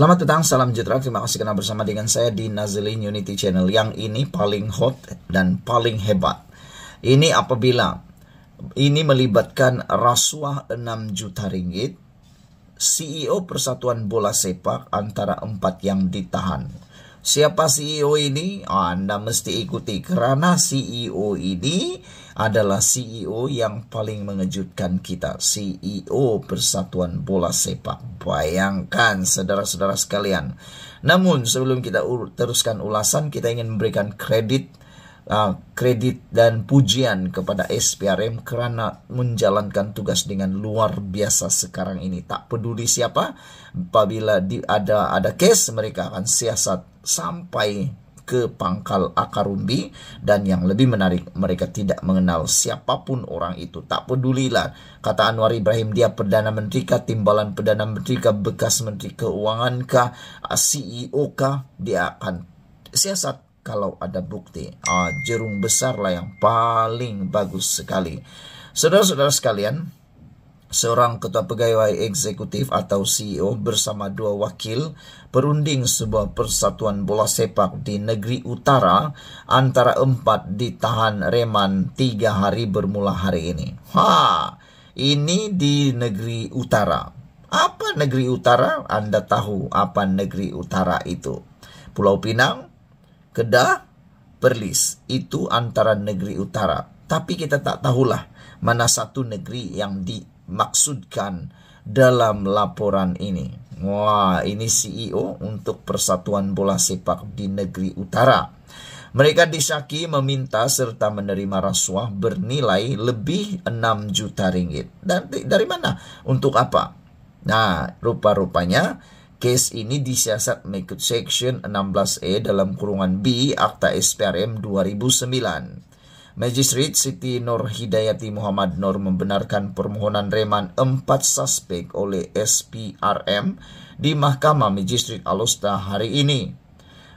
Selamat petang, salam sejahtera. Terima kasih karena bersama dengan saya di Nazlin Unity Channel yang ini paling hot dan paling hebat. Ini apabila ini melibatkan rasuah 6 juta ringgit, CEO Persatuan Bola Sepak antara empat yang ditahan. Siapa CEO ini? Ah, anda mesti ikuti karena CEO ini adalah CEO yang paling mengejutkan kita, CEO Persatuan Bola Sepak. Bayangkan saudara-saudara sekalian. Namun sebelum kita teruskan ulasan, kita ingin memberikan kredit Uh, kredit dan pujian kepada SPRM karena menjalankan tugas dengan luar biasa sekarang ini. Tak peduli siapa, apabila di, ada ada case mereka akan siasat sampai ke pangkal akar umbi dan yang lebih menarik mereka tidak mengenal siapapun orang itu tak pedulilah kata Anwar Ibrahim dia perdana menteri kah timbalan perdana menteri kah bekas menteri keuangan kah ah, CEO kah dia akan siasat kalau ada bukti ah, jerung lah yang paling bagus sekali saudara-saudara sekalian seorang ketua pegawai eksekutif atau CEO bersama dua wakil perunding sebuah persatuan bola sepak di negeri utara antara empat ditahan reman tiga hari bermula hari ini. Ha, ini di negeri utara. Apa negeri utara? Anda tahu apa negeri utara itu. Pulau Pinang, Kedah, Perlis. Itu antara negeri utara. Tapi kita tak tahulah mana satu negeri yang di maksudkan dalam laporan ini. Wah, ini CEO untuk Persatuan Bola Sepak di Negeri Utara. Mereka disyaki meminta serta menerima rasuah bernilai lebih 6 juta ringgit. Dan dari mana? Untuk apa? Nah, rupa-rupanya Case ini disiasat mengikut Section 16E dalam kurungan B Akta SPRM 2009. Magistrate Siti Nur Hidayati Muhammad Nur membenarkan permohonan reman empat suspek oleh SPRM di Mahkamah Magistrate Alusta hari ini.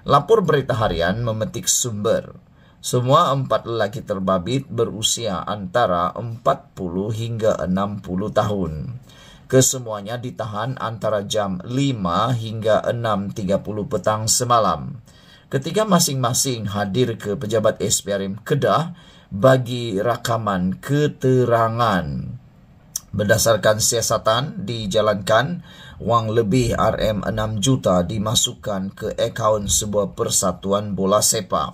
Lapor berita harian memetik sumber. Semua empat lelaki terbabit berusia antara 40 hingga 60 tahun. Kesemuanya ditahan antara jam 5 hingga 6.30 petang semalam. Ketika masing-masing hadir ke pejabat SPRM Kedah, bagi rakaman keterangan berdasarkan siasatan dijalankan wang lebih RM6 juta dimasukkan ke akaun sebuah persatuan bola sepak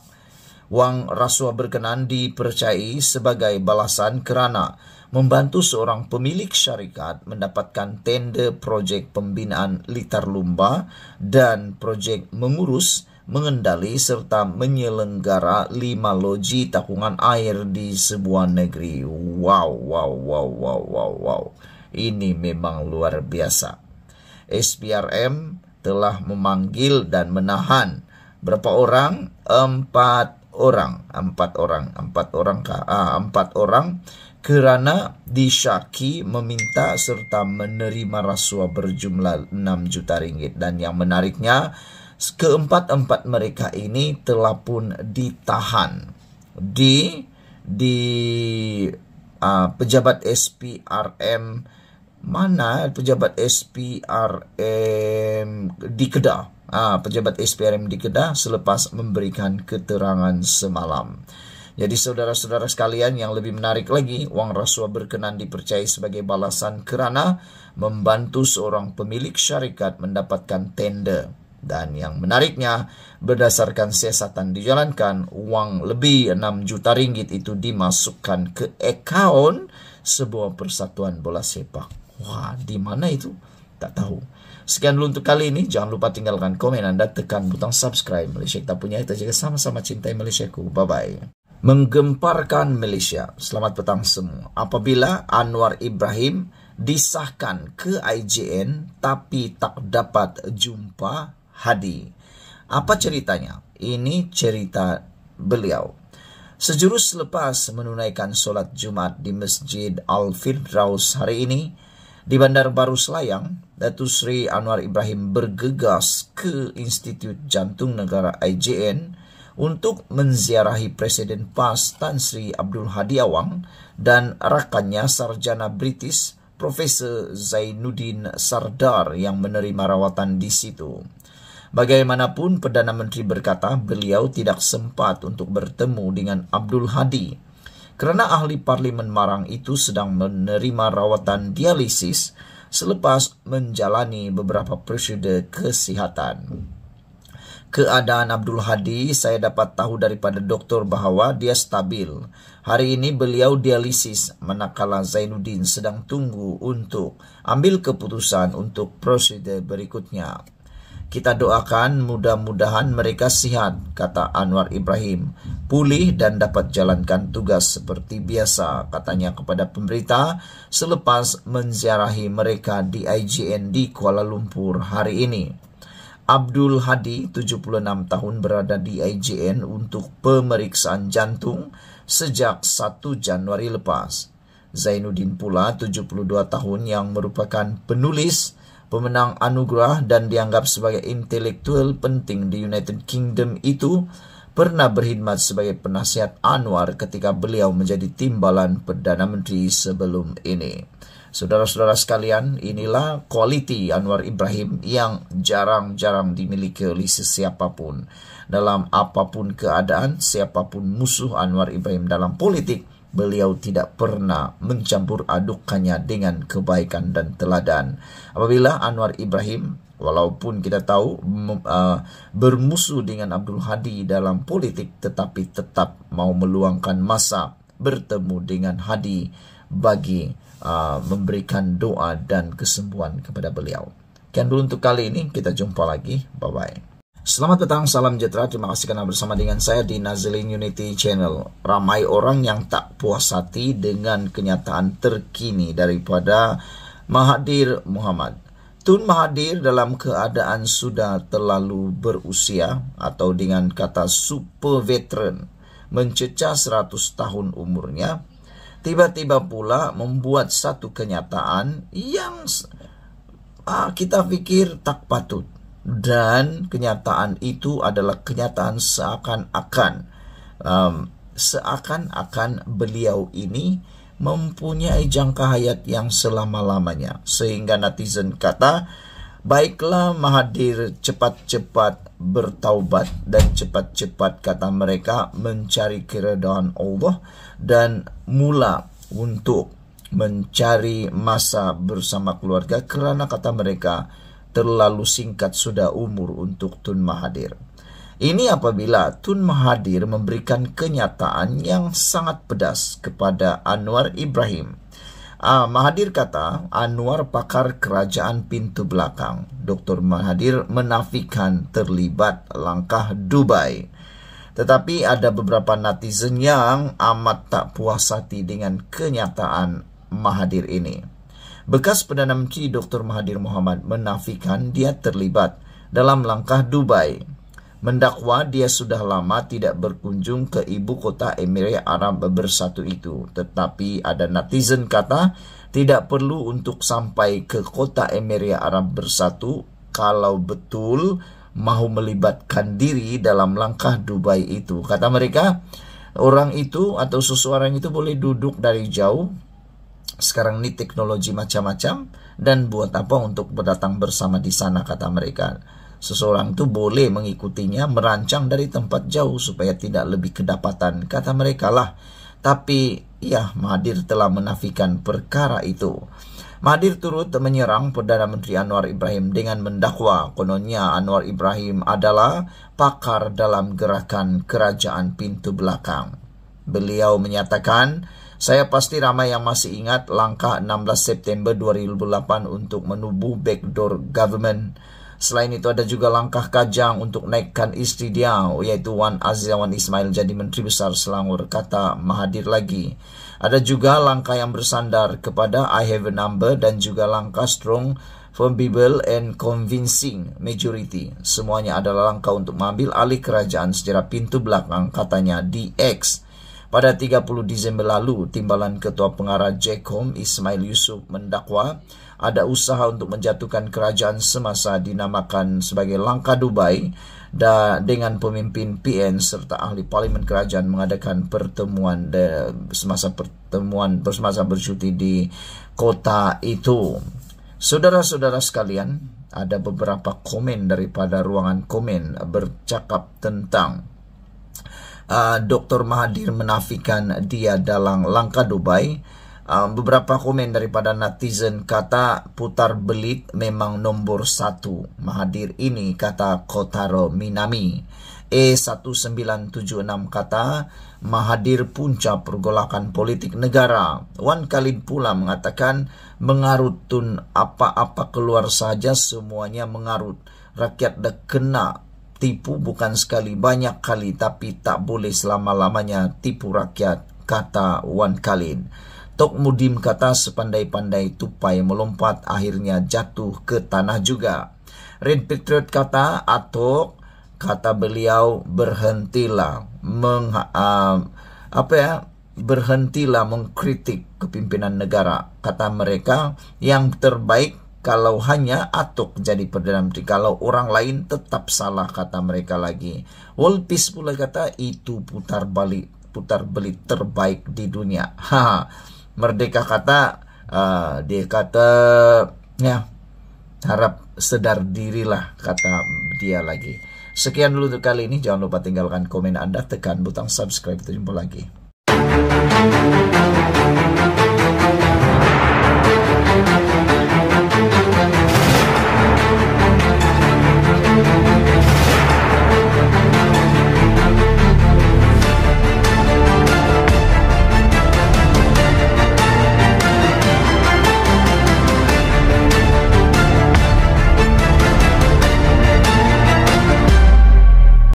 wang rasuah berkenan dipercayai sebagai balasan kerana membantu seorang pemilik syarikat mendapatkan tender projek pembinaan litar lumba dan projek mengurus mengendali serta menyelenggara lima loji takungan air di sebuah negeri. Wow, wow, wow, wow, wow, wow. Ini memang luar biasa. SPRM telah memanggil dan menahan berapa orang? Empat orang, empat orang, empat orang Ah, empat orang kerana disyaki meminta serta menerima rasuah berjumlah enam juta ringgit dan yang menariknya keempat-empat mereka ini telah pun ditahan di di uh, pejabat SPRM mana pejabat SPRM di Kedah ah pejabat SPRM di Kedah selepas memberikan keterangan semalam jadi saudara-saudara sekalian yang lebih menarik lagi, wang rasuah berkenan dipercayai sebagai balasan kerana membantu seorang pemilik syarikat mendapatkan tender dan yang menariknya, berdasarkan siasatan dijalankan, uang lebih 6 juta ringgit itu dimasukkan ke account sebuah persatuan bola sepak. Wah, di mana itu? Tak tahu. Sekian dulu untuk kali ini. Jangan lupa tinggalkan komen Anda, tekan butang subscribe. Malaysia kita punya, kita jaga sama-sama cintai malaysia Bye-bye menggemparkan Malaysia. Selamat petang semua. Apabila Anwar Ibrahim disahkan ke IJN tapi tak dapat jumpa Hadi. Apa ceritanya? Ini cerita beliau. Sejurus lepas menunaikan solat Jumat di Masjid Al-Firdaus hari ini, di Bandar Baru Selayang, Datu Sri Anwar Ibrahim bergegas ke Institut Jantung Negara IJN untuk menziarahi Presiden PAS Tan Sri Abdul Hadi Awang dan rakannya Sarjana British Profesor Zainuddin Sardar yang menerima rawatan di situ. Bagaimanapun Perdana Menteri berkata beliau tidak sempat untuk bertemu dengan Abdul Hadi kerana ahli parlimen Marang itu sedang menerima rawatan dialisis selepas menjalani beberapa prosedur kesihatan. Keadaan Abdul Hadi saya dapat tahu daripada doktor bahawa dia stabil. Hari ini beliau dialisis manakala Zainuddin sedang tunggu untuk ambil keputusan untuk prosedur berikutnya. Kita doakan mudah-mudahan mereka sihat," kata Anwar Ibrahim. Pulih dan dapat jalankan tugas seperti biasa, katanya kepada pemberita selepas menziarahi mereka di IGN di Kuala Lumpur hari ini. Abdul Hadi, 76 tahun, berada di IGN untuk pemeriksaan jantung sejak 1 Januari lepas. Zainuddin pula, 72 tahun, yang merupakan penulis pemenang anugerah dan dianggap sebagai intelektual penting di United Kingdom itu pernah berkhidmat sebagai penasihat Anwar ketika beliau menjadi timbalan Perdana Menteri sebelum ini. Saudara-saudara sekalian, inilah kualiti Anwar Ibrahim yang jarang-jarang dimiliki oleh sesiapa pun Dalam apapun keadaan, siapapun musuh Anwar Ibrahim dalam politik, beliau tidak pernah mencampur adukkannya dengan kebaikan dan teladan. Apabila Anwar Ibrahim walaupun kita tahu uh, bermusuh dengan Abdul Hadi dalam politik tetapi tetap mau meluangkan masa bertemu dengan Hadi bagi uh, memberikan doa dan kesembuhan kepada beliau. Kian dulu untuk kali ini, kita jumpa lagi. Bye bye. Selamat petang, salam sejahtera. Terima kasih karena bersama dengan saya di Nazlin Unity Channel. Ramai orang yang tak puas hati dengan kenyataan terkini daripada Mahathir Muhammad. Tun Mahathir dalam keadaan sudah terlalu berusia atau dengan kata super veteran mencecah 100 tahun umurnya tiba-tiba pula membuat satu kenyataan yang ah, kita pikir tak patut dan kenyataan itu adalah kenyataan seakan-akan um, seakan-akan beliau ini mempunyai jangka hayat yang selama-lamanya sehingga netizen kata baiklah mahadir cepat-cepat bertaubat dan cepat-cepat kata mereka mencari keredaan Allah dan mula untuk mencari masa bersama keluarga kerana kata mereka terlalu singkat sudah umur untuk Tun Mahathir. Ini apabila Tun Mahathir memberikan kenyataan yang sangat pedas kepada Anwar Ibrahim. Ah, Mahathir kata Anwar pakar kerajaan pintu belakang. Dr. Mahathir menafikan terlibat langkah Dubai. Tetapi ada beberapa netizen yang amat tak puas hati dengan kenyataan Mahathir ini. Bekas Perdana Menteri Dr. Mahathir Mohamad menafikan dia terlibat dalam langkah Dubai. Mendakwa dia sudah lama tidak berkunjung ke ibu kota Emirat Arab Bersatu itu. Tetapi ada netizen kata tidak perlu untuk sampai ke kota Emirat Arab Bersatu kalau betul mau melibatkan diri dalam langkah Dubai itu. Kata mereka, orang itu atau seseorang itu boleh duduk dari jauh sekarang ini teknologi macam-macam dan buat apa untuk berdatang bersama di sana kata mereka. Seseorang itu boleh mengikutinya merancang dari tempat jauh supaya tidak lebih kedapatan kata mereka lah. Tapi ya Mahathir telah menafikan perkara itu. Mahathir turut menyerang Perdana Menteri Anwar Ibrahim dengan mendakwa kononnya Anwar Ibrahim adalah pakar dalam gerakan kerajaan pintu belakang. Beliau menyatakan Saya pasti ramai yang masih ingat langkah 16 September 2008 untuk menubuh backdoor government. Selain itu ada juga langkah kajang untuk naikkan istri dia yaitu Wan Wan Ismail jadi Menteri Besar Selangor kata Mahathir lagi. Ada juga langkah yang bersandar kepada I have a number dan juga langkah strong from people and convincing majority. Semuanya adalah langkah untuk mengambil alih kerajaan secara pintu belakang katanya DX. Pada 30 Desember lalu, Timbalan Ketua Pengarah Jekom Ismail Yusuf mendakwa ada usaha untuk menjatuhkan kerajaan semasa dinamakan sebagai langkah Dubai dan dengan pemimpin PN serta ahli parlimen kerajaan mengadakan pertemuan de, semasa pertemuan bersemasa bercuti di kota itu. Saudara-saudara sekalian, ada beberapa komen daripada ruangan komen bercakap tentang uh, ah, Dr. Mahathir menafikan dia dalam langkah Dubai. Um, beberapa komen daripada netizen kata putar belit memang nomor satu Mahadir ini kata Kotaro Minami. E1976 kata Mahadir punca pergolakan politik negara. Wan Khalid pula mengatakan mengarut mengarutun apa-apa keluar saja semuanya mengarut. Rakyat dah kena tipu bukan sekali banyak kali tapi tak boleh selama-lamanya tipu rakyat kata Wan Kalin. Tok Mudim kata sepandai-pandai tupai melompat akhirnya jatuh ke tanah juga. Red Patriot kata Atok kata beliau berhentilah meng uh, apa ya berhentilah mengkritik kepimpinan negara kata mereka yang terbaik kalau hanya atuk jadi Perdana Menteri. Kalau orang lain tetap salah kata mereka lagi. World Peace pula kata itu putar balik putar beli terbaik di dunia. Ha, merdeka kata uh, dia kata ya harap sedar dirilah kata dia lagi. Sekian dulu untuk kali ini. Jangan lupa tinggalkan komen Anda, tekan butang subscribe. terima jumpa lagi.